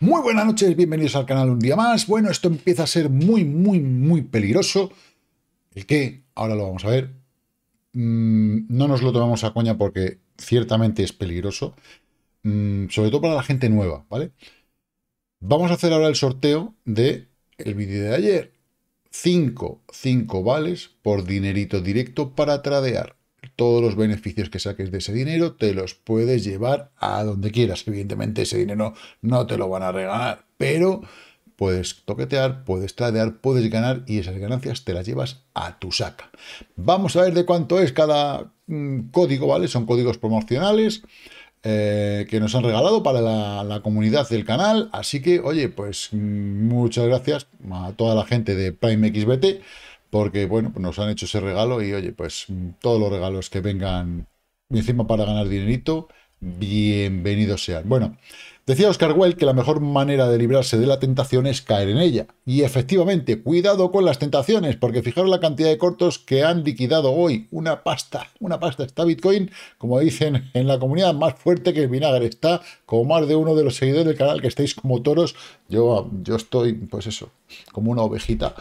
Muy buenas noches, bienvenidos al canal un día más. Bueno, esto empieza a ser muy, muy, muy peligroso. El que, ahora lo vamos a ver. Mm, no nos lo tomamos a coña porque ciertamente es peligroso. Mm, sobre todo para la gente nueva, ¿vale? Vamos a hacer ahora el sorteo de el vídeo de ayer. 5, 5 vales por dinerito directo para tradear todos los beneficios que saques de ese dinero te los puedes llevar a donde quieras. Evidentemente ese dinero no te lo van a regalar, pero puedes toquetear, puedes tradear, puedes ganar y esas ganancias te las llevas a tu saca. Vamos a ver de cuánto es cada mm, código, ¿vale? Son códigos promocionales. Eh, que nos han regalado para la, la, comunidad del canal. Así que, oye, pues mm, muchas gracias a toda la gente de Prime XBT porque bueno, pues nos han hecho ese regalo y oye, pues todos los regalos que vengan encima para ganar dinerito, bienvenidos sean. Bueno, decía Oscar Wilde que la mejor manera de librarse de la tentación es caer en ella. Y efectivamente, cuidado con las tentaciones, porque fijaros la cantidad de cortos que han liquidado hoy. Una pasta, una pasta. Está Bitcoin, como dicen en la comunidad, más fuerte que el vinagre. Está como más de uno de los seguidores del canal que estáis como toros. Yo, yo estoy, pues eso, como una ovejita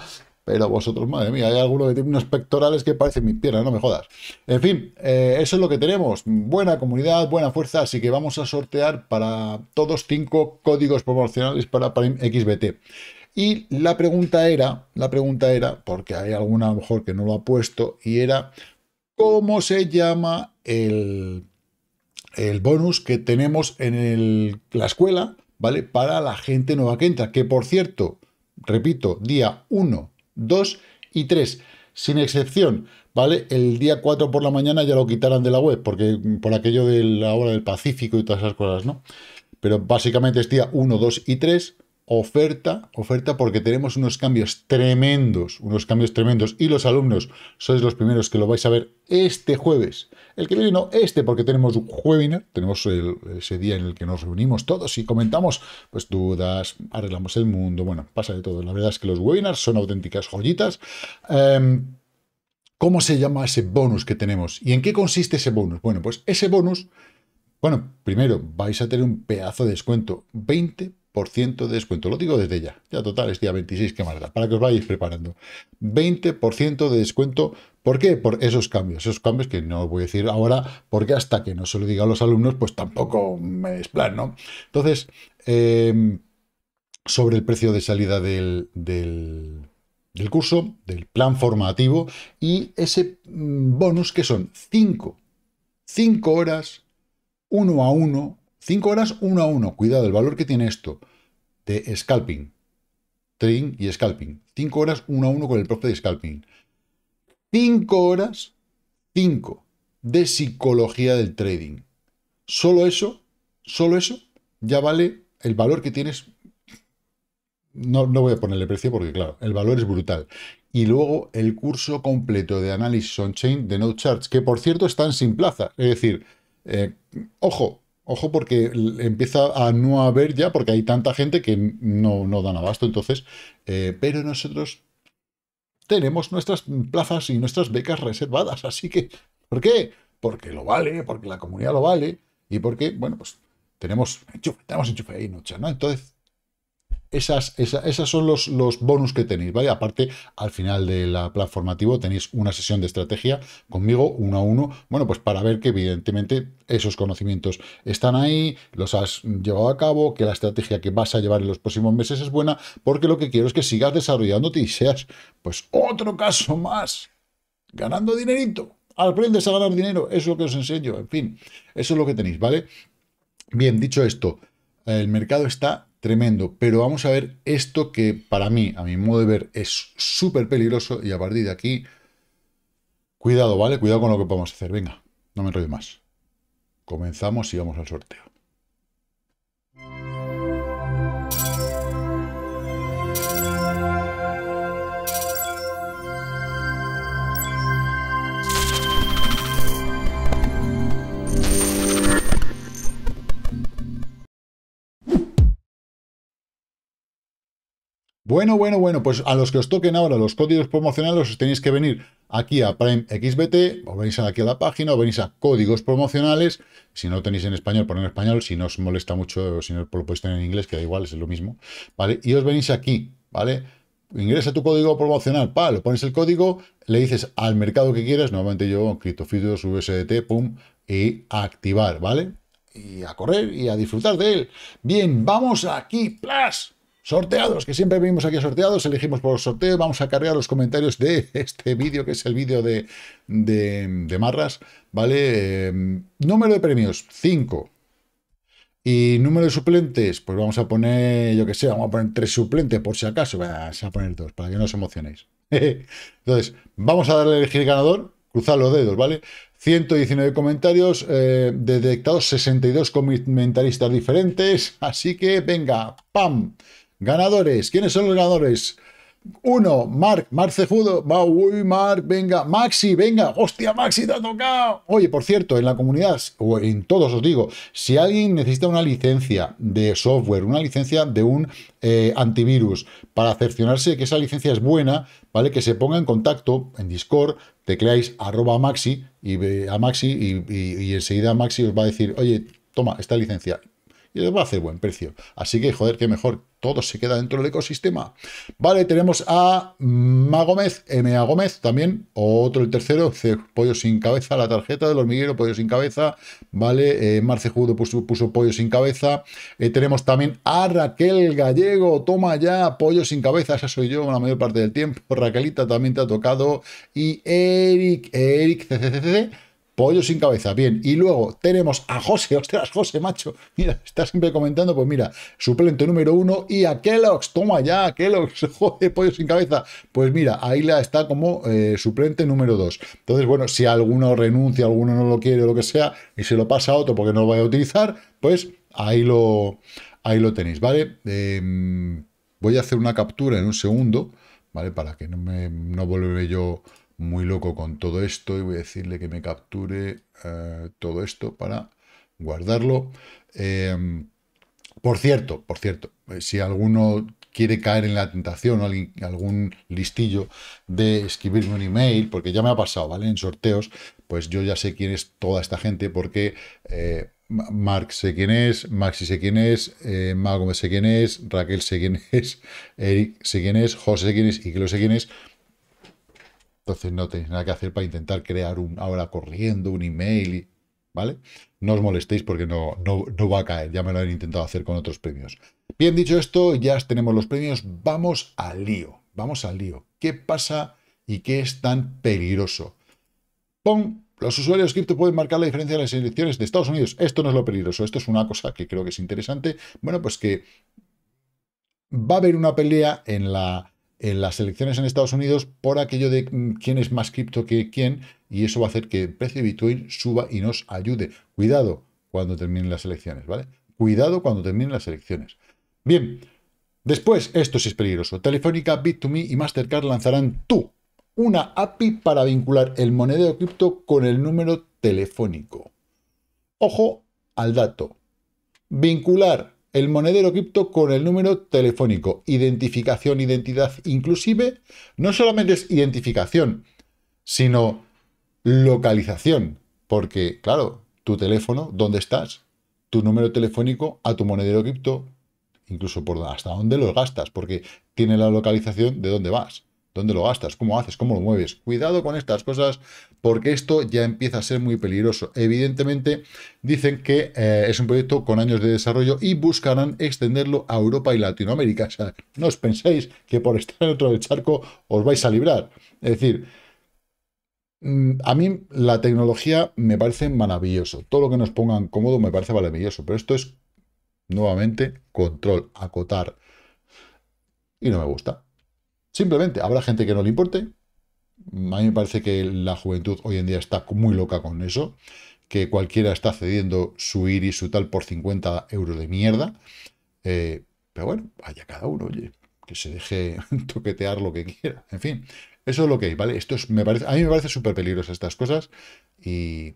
pero vosotros, madre mía, hay algunos de tiene unos pectorales que parecen mis piernas, no me jodas. En fin, eh, eso es lo que tenemos. Buena comunidad, buena fuerza, así que vamos a sortear para todos cinco códigos promocionales para Prime XBT. Y la pregunta era, la pregunta era, porque hay alguna a lo mejor que no lo ha puesto, y era, ¿cómo se llama el, el bonus que tenemos en la escuela, ¿vale? Para la gente nueva que entra, que por cierto, repito, día 1 2 y 3, sin excepción, ¿vale? El día 4 por la mañana ya lo quitaran de la web, porque mm, por aquello de la hora del Pacífico y todas esas cosas, ¿no? Pero básicamente es día 1, 2 y 3, oferta, oferta porque tenemos unos cambios tremendos, unos cambios tremendos y los alumnos sois los primeros que lo vais a ver este jueves. El que viene no, este porque tenemos un webinar, tenemos ese día en el que nos reunimos todos y comentamos pues dudas, arreglamos el mundo, bueno, pasa de todo. La verdad es que los webinars son auténticas joyitas. Em, ¿Cómo se llama ese bonus que tenemos? ¿Y en qué consiste ese bonus? Bueno, pues ese bonus bueno, primero vais a tener un pedazo de descuento, 20 ciento de descuento. Lo digo desde ya. Ya total, es día 26, qué más Para que os vayáis preparando. 20% de descuento. ¿Por qué? Por esos cambios. Esos cambios que no os voy a decir ahora, porque hasta que no se lo diga a los alumnos, pues tampoco me es ¿no? Entonces, em, sobre el precio de salida del, curso, del plan formativo y ese mm, bonus que son 5 5 horas uno a uno 5 horas 1 a 1. Cuidado, el valor que tiene esto de scalping. Trading y scalping. 5 horas 1 a 1 con el profe de scalping. 5 horas, 5 de psicología del trading. Solo eso, solo eso, ya vale el valor que tienes. No, voy a ponerle precio porque, claro, el valor es brutal. Y luego el curso completo de análisis on-chain de no charts, que por cierto están sin plaza. Es decir, eh, ojo, Ojo porque empieza a no haber ya, porque hay tanta gente que no, no dan abasto. Entonces, eh, pero nosotros tenemos nuestras plazas y nuestras becas reservadas. Así que, ¿por qué? Porque lo vale, porque la comunidad lo vale y porque, bueno, pues tenemos enchufe, tenemos enchufe ahí, noche, ¿no? Entonces, esas, son los, los, bonus que tenéis, ¿vale? Aparte, al final de la plan formativo tenéis una sesión de estrategia conmigo, uno a uno, bueno, pues para ver que evidentemente esos conocimientos están ahí, los has llevado a cabo, que la estrategia que vas a llevar en los próximos meses es buena, porque lo que quiero es que sigas desarrollándote y seas, pues, otro caso más, ganando dinerito. Aprendes a ganar dinero, eso es lo que os enseño, en fin, eso es lo que tenéis, ¿vale? Bien, dicho esto, el mercado está tremendo. Pero vamos a ver esto que para mí, a mi modo de ver, es súper peligroso y a partir de aquí, cuidado, ¿vale? Cuidado con lo que podemos hacer. Venga, no me enrollo más. Comenzamos y vamos al sorteo. Bueno, bueno, bueno, pues a los que os toquen ahora los códigos promocionales os tenéis que venir aquí a Prime XBT, o venís aquí a la página, o venís a códigos promocionales, si no tenéis en español, poned en español, si no os molesta mucho, si no lo podéis tener en inglés, que da igual, es lo mismo, ¿vale? Y os venís aquí, ¿vale? Ingresa tu código promocional, pa, lo pones el código, le dices al mercado que quieras, Nuevamente yo, criptofiduos, USDT, pum, y activar, ¿vale? Y a correr y a disfrutar de él. Bien, vamos aquí, plus. Sorteados, que siempre venimos aquí a sorteados, elegimos por sorteo, vamos a cargar los comentarios de este vídeo, que es el vídeo de, de, Marras, ¿vale? Em, número de premios, 5. Y número de suplentes, pues vamos a poner, yo que sé, vamos a poner tres suplentes por si acaso, vamos a poner dos, para que no os emocionéis. Entonces, vamos a darle a elegir ganador, cruzar los dedos, ¿vale? 119 comentarios, eh, detectados 62 comentaristas diferentes, así que venga, ¡pam! Ganadores. ¿Quiénes son los ganadores? Uno, Mark, marcefudo va, uy, Mark, venga, Maxi, venga, hostia, Maxi, te ha tocado. Oye, por cierto, en la comunidad, o en todos os digo, si alguien necesita una licencia de software, una licencia de un eh, antivirus, para cerciorarse de que esa licencia es buena, ¿vale? Que se ponga en contacto en Discord, tecleáis arroba Maxi y a Maxi y enseguida Maxi os va a decir, oye, toma, esta licencia, y va a hacer buen precio. Así que, joder, que mejor. Todo se queda dentro del ecosistema. Vale, tenemos a Magómez, M.A. Gómez también. Otro, el tercero, Pollo sin cabeza, la tarjeta del hormiguero, Pollo sin cabeza. Vale, eh, Marce Judo puso, Pollo sin cabeza. Eh, tenemos también a Raquel Gallego, toma ya, Pollo sin cabeza, esa soy yo la mayor parte del tiempo. Raquelita también te ha tocado. Y Eric, Eric, CCCC Pollo sin cabeza, bien. Y luego tenemos a José, ostras, José, macho. Mira, está siempre comentando, pues mira, suplente número uno y a Kellogg's, toma ya, Kellogg's, joder, pollo sin cabeza. Pues mira, ahí la está como eh, suplente número dos. Entonces, bueno, si alguno renuncia, alguno no lo quiere o lo que sea, y se lo pasa a otro porque no lo vaya a utilizar, pues ahí lo, ahí lo tenéis, ¿vale? Em, voy a hacer una captura en un segundo, ¿vale? Para que no me no vuelva yo muy loco con todo esto y voy a decirle que me capture eh, todo esto para guardarlo. Em, por cierto, por cierto, eh, si alguno quiere caer en la tentación o algún listillo de escribirme un email, porque ya me ha pasado, ¿vale? En sorteos, pues yo ya sé quién es toda esta gente porque... Eh, Mark sé quién es, Maxi sé quién es, eh, Mago sé quién es, Raquel sé quién es, Eric sé quién es, José sé quién es, y que lo sé quién es. Entonces no tenéis nada que hacer para intentar crear un ahora corriendo, un email, ¿vale? No os molestéis porque no, no, va a caer, ya me lo han intentado hacer con otros premios. Bien dicho esto, ya tenemos los premios, vamos al lío, vamos al lío. ¿Qué pasa y qué es tan peligroso? ¡Pum! Los usuarios cripto pueden marcar la diferencia de las elecciones de Estados Unidos. Esto no es lo peligroso, esto es una cosa que creo que es interesante. Bueno, pues que va a haber una pelea en la en las elecciones en Estados Unidos por aquello de mm, quién es más cripto que quién y eso va a hacer que el precio de Bitcoin suba y nos ayude. Cuidado cuando terminen las elecciones, ¿vale? Cuidado cuando terminen las elecciones. Bien, después, esto sí es peligroso. Telefónica, Bit2Me y Mastercard lanzarán tú una API para vincular el monedero cripto con el número telefónico. Ojo al dato. Vincular el monedero cripto con el número telefónico, identificación, identidad, inclusive no solamente es identificación, sino localización, porque claro, tu teléfono, ¿dónde estás? Tu número telefónico a tu monedero cripto, incluso por hasta dónde lo gastas, porque tiene la localización de dónde vas. ¿Dónde lo gastas? ¿Cómo haces? ¿Cómo lo mueves? Cuidado con estas cosas porque esto ya empieza a ser muy peligroso. Evidentemente dicen que eh, es un proyecto con años de desarrollo y buscarán extenderlo a Europa y Latinoamérica. O sea, no os penséis que por estar en otro del charco os vais a librar. Es decir, mm, a mí la tecnología me parece maravilloso. Todo lo que nos pongan cómodo me parece maravilloso. Pero esto es, nuevamente, control, acotar. Y no me gusta. Simplemente habrá gente que no le importe. A mí me parece que la juventud hoy en día está muy loca con eso, que cualquiera está cediendo su iris y su tal por 50 euros de mierda. Eh, pero bueno, haya cada uno, oye, que se deje toquetear lo que quiera. En fin, eso es lo que hay, ¿vale? Esto me parece, a mí me parece súper peligrosas estas cosas y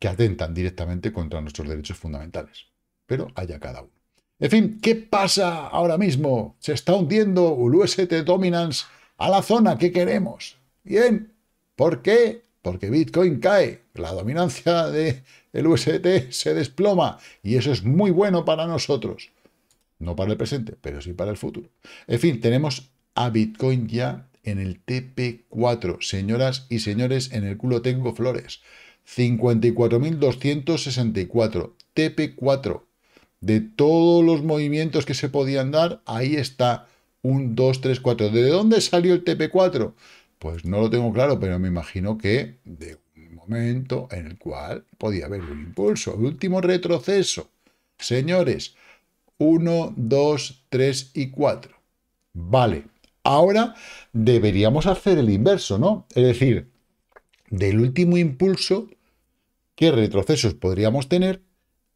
que atentan directamente contra nuestros derechos fundamentales. Pero haya cada uno. En fin, ¿qué pasa ahora mismo? Se está hundiendo el UST Dominance a la zona que queremos. Bien, ¿por qué? Porque Bitcoin cae, la dominancia del UST se desploma y eso es muy bueno para nosotros. No para el presente, pero sí para el futuro. En fin, tenemos a Bitcoin ya en el TP4. Señoras y señores, en el culo tengo flores. 54.264, TP4. De todos los movimientos que se podían dar, ahí está. un 2, 3, 4. ¿De dónde salió el TP4? Pues no lo tengo claro, pero me imagino que de un momento en el cual podía haber un impulso. El último retroceso. Señores, 1, 2, 3 y 4. Vale. Ahora deberíamos hacer el inverso, ¿no? Es decir, del último impulso, ¿qué retrocesos podríamos tener?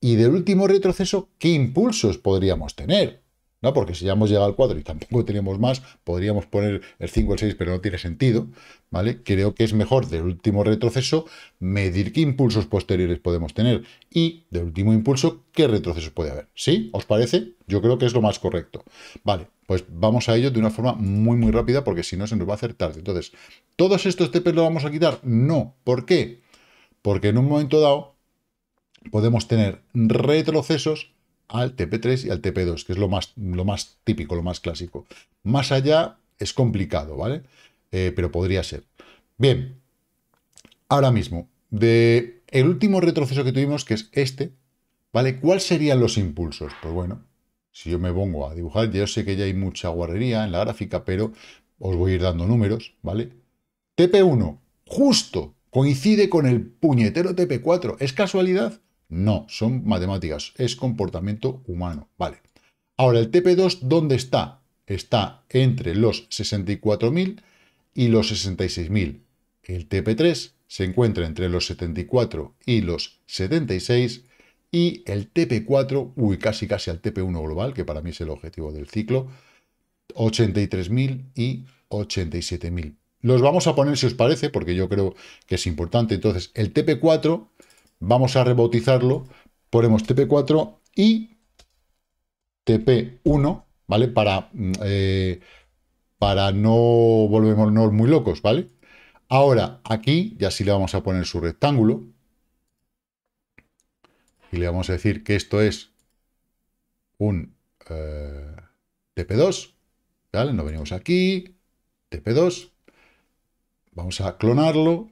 y del último retroceso, ¿qué impulsos podríamos tener? ¿No? Porque si ya hemos llegado al 4 y tampoco tenemos más, podríamos poner el 5 o el 6, pero no tiene sentido. ¿vale? Creo que es mejor del último retroceso medir qué impulsos posteriores podemos tener y del último impulso qué retrocesos puede haber. ¿Sí? ¿Os parece? Yo creo que es lo más correcto. Vale, pues vamos a ello de una forma muy muy rápida porque si no se nos va a hacer tarde. Entonces, ¿todos estos TP los vamos a quitar? No. ¿Por qué? Porque en un momento dado podemos tener retrocesos al TP3 y al TP2, que es lo más, típico, lo más clásico. Más allá es complicado, ¿vale? Eh, pero podría ser. Bien, ahora mismo, de el último retroceso que tuvimos, que es este, ¿vale? ¿Cuáles serían los impulsos? Pues bueno, si yo me pongo a dibujar, yo sé que ya hay mucha guarrería en la gráfica, pero os voy a ir dando números, ¿vale? TP1, justo, coincide con el puñetero TP4. ¿Es casualidad? No, son matemáticas, es comportamiento humano. Vale. Ahora, el TP2, ¿dónde está? Está entre los 64.000 y los 66.000. El TP3 se encuentra entre los 74 y los 76. Y el TP4, uy, casi casi al TP1 global, que para mí es el objetivo del ciclo, 83.000 y 87.000. Los vamos a poner si os parece, porque yo creo que es importante. Entonces, el TP4 Vamos a rebautizarlo. Ponemos TP4 y TP1, ¿vale? Para, mm, eh, para no volvernos muy locos, ¿vale? Ahora, aquí, ya sí le vamos a poner su rectángulo. Y le vamos a decir que esto es un eh, TP2, ¿vale? Nos venimos aquí, TP2. Vamos a clonarlo.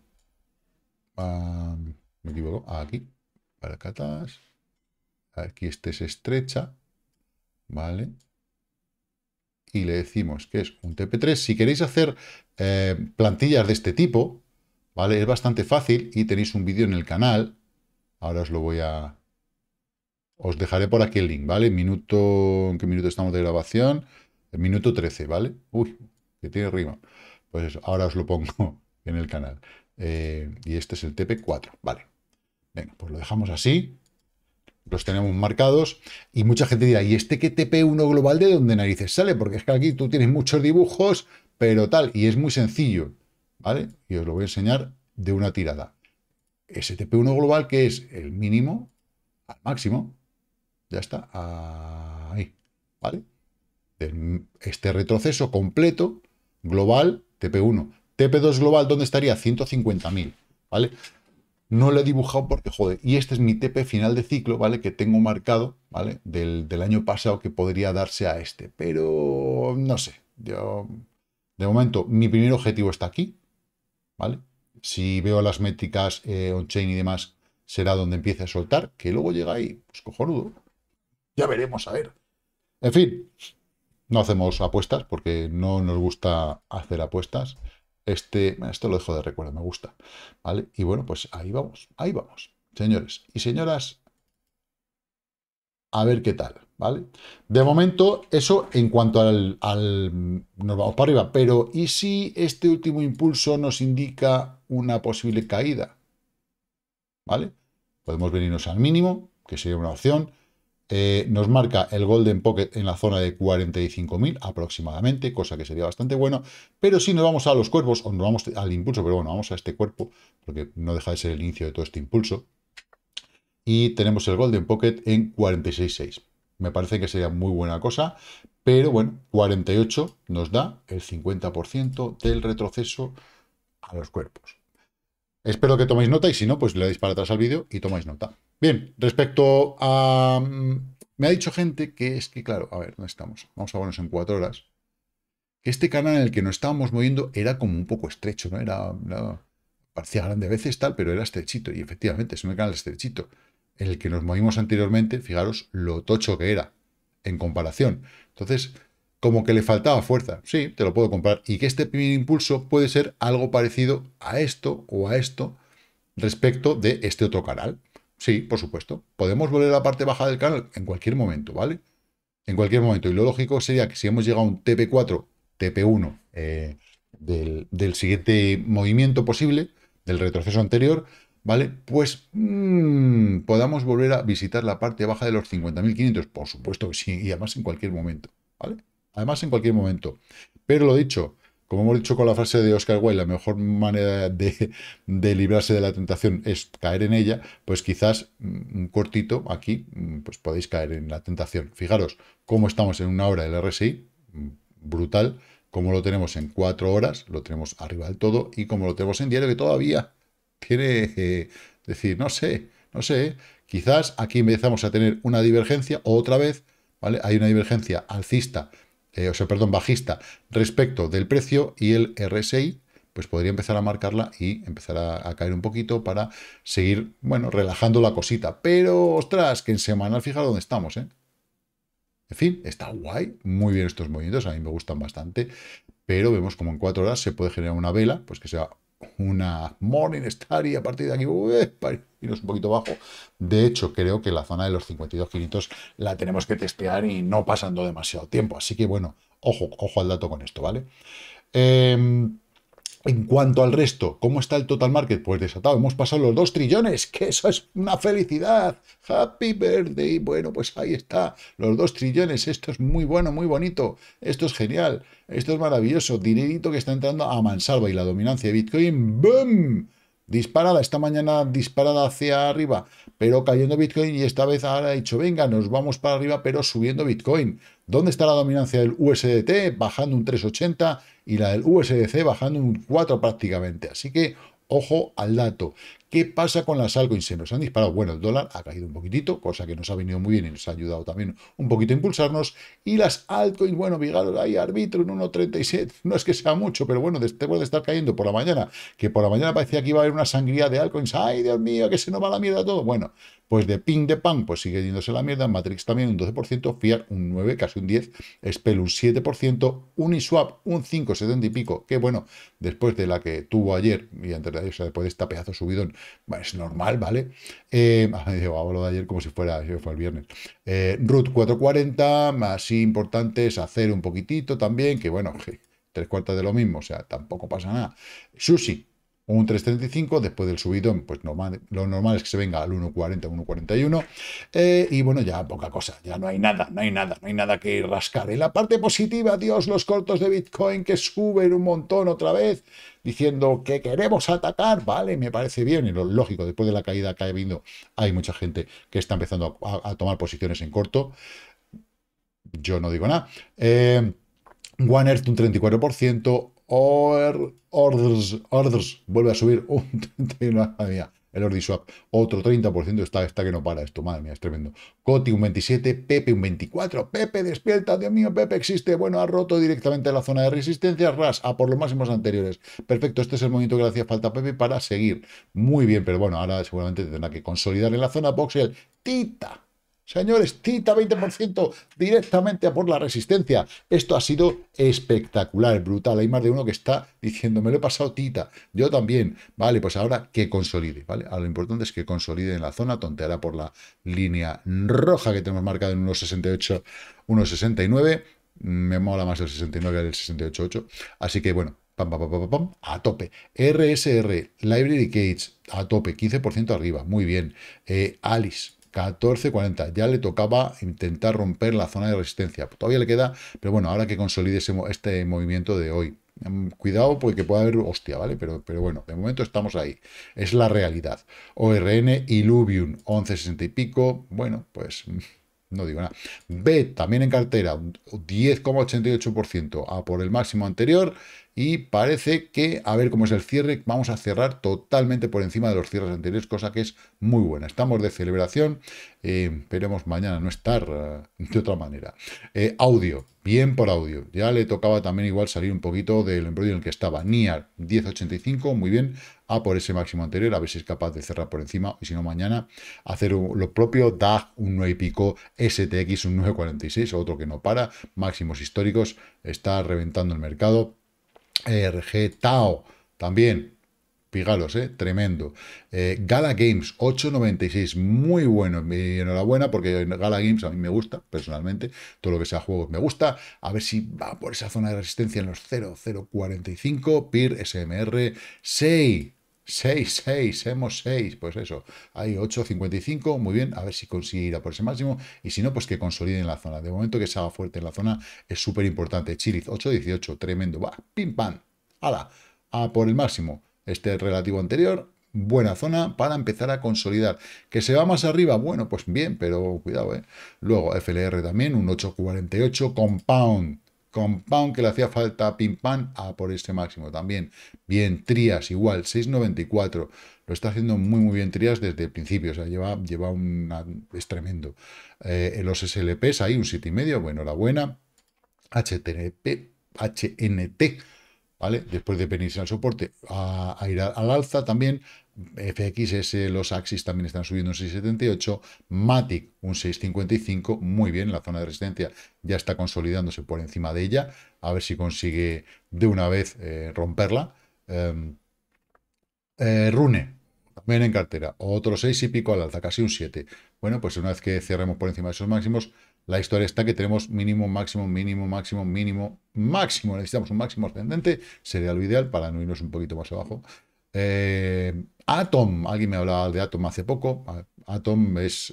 Ah, me equivoco, ah, aquí, catas. aquí este es estrecha, ¿vale? Y le decimos que es un TP3. Si queréis hacer eh, plantillas de este tipo, ¿vale? Es bastante fácil y tenéis un vídeo en el canal. Ahora os lo voy a... Os dejaré por aquí el link, ¿vale? Minuto... ¿En qué minuto estamos de grabación? minuto 13, ¿vale? Uy, que tiene rima. Pues eso, ahora os lo pongo en el canal. Eh, y este es el TP4, ¿vale? pues lo dejamos así. Los tenemos marcados. Y mucha gente dirá, ¿y este TP 1 global de dónde narices sale? Porque es que aquí tú tienes muchos dibujos, pero tal. Y es muy sencillo, ¿vale? Y os lo voy a enseñar de una tirada. tp 1 global, que es el mínimo al máximo. Ya está. Ahí. ¿Vale? Este retroceso completo global TP1. TP2 global, ¿dónde estaría? 150.000. ¿Vale? No lo he dibujado porque, joder, y este es mi TP final de ciclo, ¿vale? Que tengo marcado, ¿vale? Del, año pasado que podría darse a este. Pero, no sé, yo... De momento, mi primer objetivo está aquí, ¿vale? Si veo las métricas eh, on-chain y demás, será donde empiece a soltar, que luego llega ahí, pues cojonudo. Ya veremos, a ver. En fin, no hacemos apuestas porque no nos gusta hacer apuestas. Este, esto lo dejo de recuerdo, me gusta. ¿Vale? Y bueno, pues ahí vamos, ahí vamos. Señores y señoras, a ver qué tal, ¿vale? De momento, eso en cuanto al, al, Nos vamos para arriba, pero ¿y si este último impulso nos indica una posible caída? ¿Vale? Podemos venirnos al mínimo, que sería una opción, eh, nos marca el Golden Pocket en la zona de 45.000 aproximadamente, cosa que sería bastante bueno. Pero si nos vamos a los cuerpos, o nos vamos al impulso, pero bueno, vamos a este cuerpo, porque no deja de ser el inicio de todo este impulso. Y tenemos el Golden Pocket en 46.6. Me parece que sería muy buena cosa, pero bueno, 48 nos da el 50% del retroceso a los cuerpos. Espero que toméis nota y si no, pues le dais para atrás al vídeo y tomáis nota. Bien, respecto a... Mm, me ha dicho gente que es que, claro, a ver, ¿dónde estamos? Vamos a ponernos en cuatro horas. Que este canal en el que nos estábamos moviendo era como un poco estrecho, ¿no? Era, era parecía grande a veces tal, pero era estrechito. Y efectivamente, es un canal estrechito. En el que nos movimos anteriormente, fijaros lo tocho que era en comparación. Entonces, como que le faltaba fuerza. Sí, te lo puedo comprar. Y que este primer impulso puede ser algo parecido a esto o a esto respecto de este otro canal. Sí, por supuesto. Podemos volver a la parte baja del canal en cualquier momento, ¿vale? En cualquier momento. Y lo lógico sería que si hemos llegado a un TP4, TP1 eh, del, siguiente movimiento posible, del retroceso anterior, ¿vale? Pues mm, podamos volver a visitar la parte baja de los 50.500. Por supuesto que sí, y además en cualquier momento, ¿vale? Además en cualquier momento. Pero lo dicho, como hemos dicho con la frase de Oscar Wilde, la mejor manera de, librarse de la tentación es caer en ella, pues quizás mm, un cortito aquí, mm, pues podéis caer en la tentación. Fijaros cómo estamos en una hora del RSI, mm, brutal, como lo tenemos en cuatro horas, lo tenemos arriba del todo, y como lo tenemos en diario, que todavía tiene, eh, decir, no sé, no sé, quizás aquí empezamos a tener una divergencia, otra vez, ¿vale? Hay una divergencia alcista eh, o sea, perdón, bajista respecto del precio y el RSI, pues podría empezar a marcarla y empezar a, a, caer un poquito para seguir, bueno, relajando la cosita. Pero, ostras, que en semanal, fijaros dónde estamos, ¿eh? En fin, está guay, muy bien estos movimientos, a mí me gustan bastante, pero vemos como en cuatro horas se puede generar una vela, pues que sea una morning star y a partir de aquí y irnos un poquito bajo. De hecho, creo que la zona de los 52.500 la tenemos que testear y no pasando demasiado tiempo. Así que bueno, ojo, ojo al dato con esto, ¿vale? Em, en cuanto al resto, ¿cómo está el total market? Pues desatado, hemos pasado los 2 trillones, que eso es una felicidad. Happy birthday. Bueno, pues ahí está, los 2 trillones. Esto es muy bueno, muy bonito. Esto es genial. Esto es maravilloso. Dinerito que está entrando a mansalva y la dominancia de Bitcoin, ¡boom! disparada, esta mañana disparada hacia arriba, pero cayendo Bitcoin y esta vez ahora ha dicho, venga, nos vamos para arriba, pero subiendo Bitcoin. ¿Dónde está la dominancia del USDT? Bajando un 3,80 y la del USDC bajando un 4 prácticamente. Así que ojo al dato. ¿Qué pasa con las altcoins? Se nos han disparado. Bueno, el dólar ha caído un poquitito, cosa que nos ha venido muy bien y nos ha ayudado también un poquito a impulsarnos. Y las altcoins, bueno, fijaros ahí, arbitro en 1.37. No es que sea mucho, pero bueno, después de estar cayendo por la mañana, que por la mañana parecía que iba a haber una sangría de altcoins. ¡Ay, Dios mío, que se nos va la mierda todo! Bueno, pues de ping de pan, pues sigue yéndose la mierda. Matrix también un 12%, Fiat un 9%, casi un 10%, Spell un 7%, Uniswap un 5, y pico. Que bueno, después de la que tuvo ayer y antes de ayer, o sea, después de este pedazo subidón, pues es normal, ¿vale? Eh, hablo de ayer como si fuera, si fue el viernes. Eh, Root 440, más importante es hacer un poquitito también, que bueno, tres cuartas de lo mismo, o sea, tampoco pasa nada. Sushi, un 3.35, después del subido, pues normal, lo normal es que se venga al 1.40, 1.41, eh, y bueno, ya poca cosa, ya no hay nada, no hay nada, no hay nada que rascar. En la parte positiva, Dios, los cortos de Bitcoin que suben un montón otra vez, diciendo que queremos atacar, vale, me parece bien, y lo lógico, después de la caída que ha habido, hay mucha gente que está empezando a, tomar posiciones en corto, yo no digo nada. Eh, One Earth un 34%, orders, orders, vuelve a subir. un madre mía, el Ordiswap. Otro 30%. Está, está que no para esto. Madre mía, es tremendo. Coti un 27, Pepe un 24. Pepe, despierta. Dios mío, Pepe existe. Bueno, ha roto directamente la zona de resistencia. Ras, a por los máximos anteriores. Perfecto, este es el momento que le hacía falta a Pepe para seguir. Muy bien, pero bueno, ahora seguramente tendrá que consolidar en la zona boxel. Tita Señores, Tita 20% directamente a por la resistencia. Esto ha sido espectacular, brutal. Hay más de uno que está diciendo, me lo he pasado Tita. Yo también. Vale, pues ahora que consolide, ¿vale? lo importante es que consolide en la zona, tonteará por la línea roja que tenemos marcada en 1.68, 1.69. Me mola más el 69 que el 68.8. Así que bueno, Pam, pam, pam, pam a tope. RSR, Library Cage, a tope, 15% arriba, muy bien. Eh, Alice, 14.40. Ya le tocaba intentar romper la zona de resistencia. Todavía le queda, pero bueno, ahora que consolide ese, este movimiento de hoy. Mm, cuidado porque puede haber hostia, ¿vale? Pero, pero bueno, de momento estamos ahí. Es la realidad. ORN Illuvium, 11.60 y pico. Bueno, pues mm, no digo nada. B, también en cartera, 10,88% a por el máximo anterior y parece que, a ver cómo es el cierre, vamos a cerrar totalmente por encima de los cierres anteriores, cosa que es muy buena. Estamos de celebración, eh, esperemos mañana no estar eh, de otra manera. Eh, audio, bien por audio. Ya le tocaba también igual salir un poquito del embrollo en el que estaba. NIAR 1085, muy bien, a por ese máximo anterior, a ver si es capaz de cerrar por encima, y si no mañana, hacer lo propio, DAG un 9 y pico, STX un 946, otro que no para, máximos históricos, está reventando el mercado RG Tao, también. pígalos, ¿eh? tremendo. Eh, Gala Games, 8.96, muy bueno. enhorabuena porque Gala Games a mí me gusta, personalmente. Todo lo que sea juegos me gusta. A ver si va por esa zona de resistencia en los 0.045. PIR SMR 6. 6, 6, hemos 6, pues eso, hay 8,55, muy bien, a ver si consigue ir a por ese máximo, y si no, pues que consolide en la zona, de momento que se haga fuerte en la zona es súper importante, Chiriz 8,18, tremendo, va, pim pam, ala, a por el máximo, este relativo anterior, buena zona para empezar a consolidar. ¿Que se va más arriba? Bueno, pues bien, pero cuidado, ¿eh? Luego, FLR también, un 8,48, Compound, Compound que le hacía falta, pim PAN a por este máximo también. Bien, Trías igual, 6.94. Lo está haciendo muy muy bien Trías desde el principio, o sea, lleva, lleva es tremendo. Eh, en los SLPs hay un 7,5, bueno, buena HTP, HNT Después de venirse al soporte, a, ir al alza también. FXS, los Axis también están subiendo un 6,78. Matic, un 6,55. Muy bien, la zona de resistencia ya está consolidándose por encima de ella. A ver si consigue de una vez eh, romperla. Em, eh, Rune, ven en cartera. Otro 6 y pico al alza, casi un 7. Bueno, pues una vez que cerremos por encima de esos máximos, la historia está que tenemos mínimo, máximo, mínimo, máximo, mínimo, máximo. Necesitamos un máximo ascendente, sería lo ideal para no irnos un poquito más abajo. Eh, Atom, alguien me hablaba de Atom hace poco. Atom es,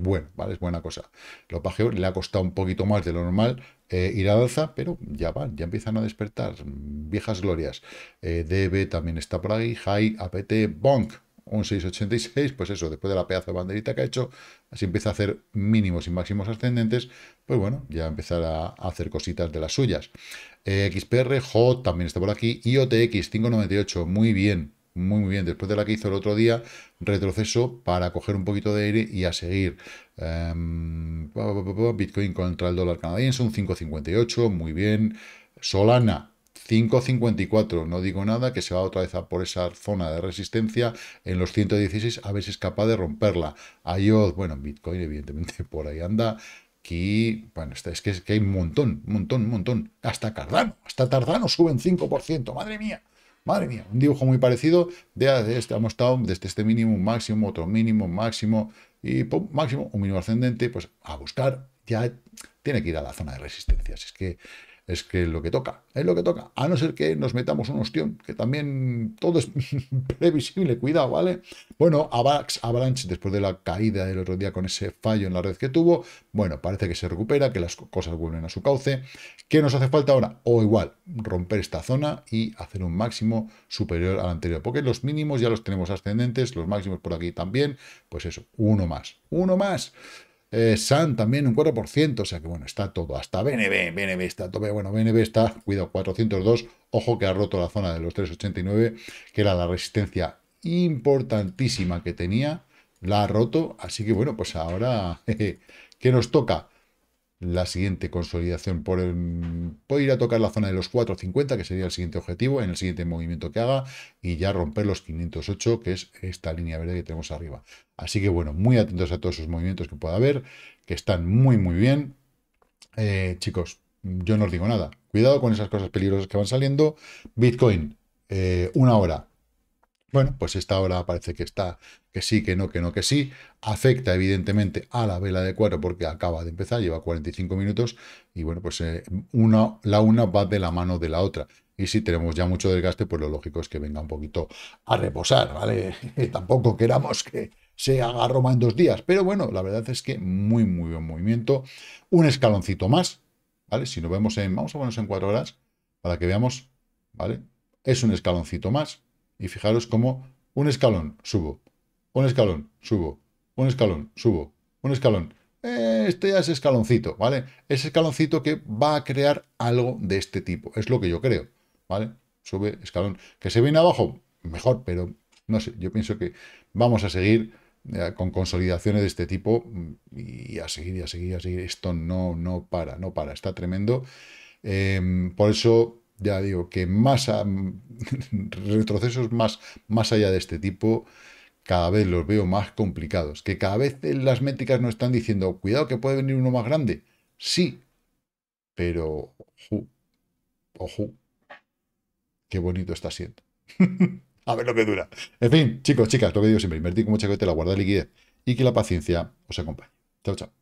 bueno, ¿vale? Es buena cosa. Lo pajeo le ha costado un poquito más de lo normal eh, ir a alza, pero ya van, ya empiezan a despertar. Viejas glorias. Eh, DB también está por ahí. High, APT, Bonk un 6,86, pues eso, después de la pedazo de banderita que ha hecho, así empieza a hacer mínimos y máximos ascendentes, pues bueno, ya empezar a, hacer cositas de las suyas. XPRJ eh, XPR, J también está por aquí, IOTX 5,98, muy bien, muy, bien. Después de la que hizo el otro día, retroceso para coger un poquito de aire y a seguir. Em, Bitcoin contra el dólar canadiense, un 5,58, muy bien. Solana, 5.54, no digo nada, que se va otra vez a por esa zona de resistencia en los 116, a ver si es capaz de romperla. Ayod, bueno, Bitcoin evidentemente por ahí anda, Aquí, bueno, es que, que hay un montón, un montón, un montón. Hasta Cardano, hasta Tardano suben 5%, madre mía, madre mía. Un dibujo muy parecido de, este, hemos estado desde este, este mínimo, un máximo, otro mínimo, máximo, y máximo, un mínimo ascendente, pues a buscar, ya tiene que ir a la zona de resistencia Es que es que lo que toca, es lo que toca, a no ser que nos metamos un ostión, que también todo es previsible, cuidado, ¿vale? Bueno, avance, Avalanche, después de la caída del otro día con ese fallo en la red que tuvo, bueno, parece que se recupera, que las cosas vuelven a su cauce. ¿Qué nos hace falta ahora? O igual, romper esta zona y hacer un máximo superior al anterior, porque los mínimos ya los tenemos ascendentes, los máximos por aquí también, pues eso, uno más, uno más. Eh, San también un 4%, o sea que bueno, está todo, hasta BNB, BNB está todo, bueno, BNB está, cuidado, 402, ojo que ha roto la zona de los 389, que era la resistencia importantísima que tenía, la ha roto, así que bueno, pues ahora, ¿qué nos toca? la siguiente consolidación por, el, ir a tocar la zona de los 4.50, que sería el siguiente objetivo, en el siguiente movimiento que haga, y ya romper los 508, que es esta línea verde que tenemos arriba. Así que bueno, muy atentos a todos esos movimientos que pueda haber, que están muy muy bien. Eh, chicos, yo no os digo nada. Cuidado con esas cosas peligrosas que van saliendo. Bitcoin, eh, una hora, bueno, pues esta hora parece que está, que sí, que no, que no, que sí. Afecta evidentemente a la vela de cuatro porque acaba de empezar, lleva 45 minutos y bueno, pues eh, la una va de la mano de la otra. Y si tenemos ya mucho desgaste, pues lo lógico es que venga un poquito a reposar, ¿vale? Tampoco queramos que se haga Roma en dos días, pero bueno, la verdad es que muy, muy buen movimiento. Un escaloncito más, ¿vale? Si nos vemos en, vamos a ponernos en cuatro horas para que veamos, ¿vale? Es un escaloncito más y fijaros como un escalón subo, un escalón subo, un escalón subo, un escalón. Este ya es escaloncito, ¿vale? Es escaloncito que va a crear algo de este tipo. Es lo que yo creo, ¿vale? Sube, escalón. Que se viene abajo, mejor, pero no sé. Yo pienso que vamos a seguir eh, con consolidaciones de este tipo mm, y a seguir, y a seguir, y a seguir. Esto no, no para, no para, está tremendo. Em, por eso ya digo que más retrocesos más, más allá de este tipo, cada vez los veo más complicados. Que cada vez las métricas nos están diciendo, cuidado que puede venir uno más grande. Sí, pero ojo, ojo, qué bonito está siendo. a ver lo que dura. En fin, chicos, chicas, lo que digo siempre, invertir con mucha la guarda liquidez y que la paciencia os acompañe. Chao, chao.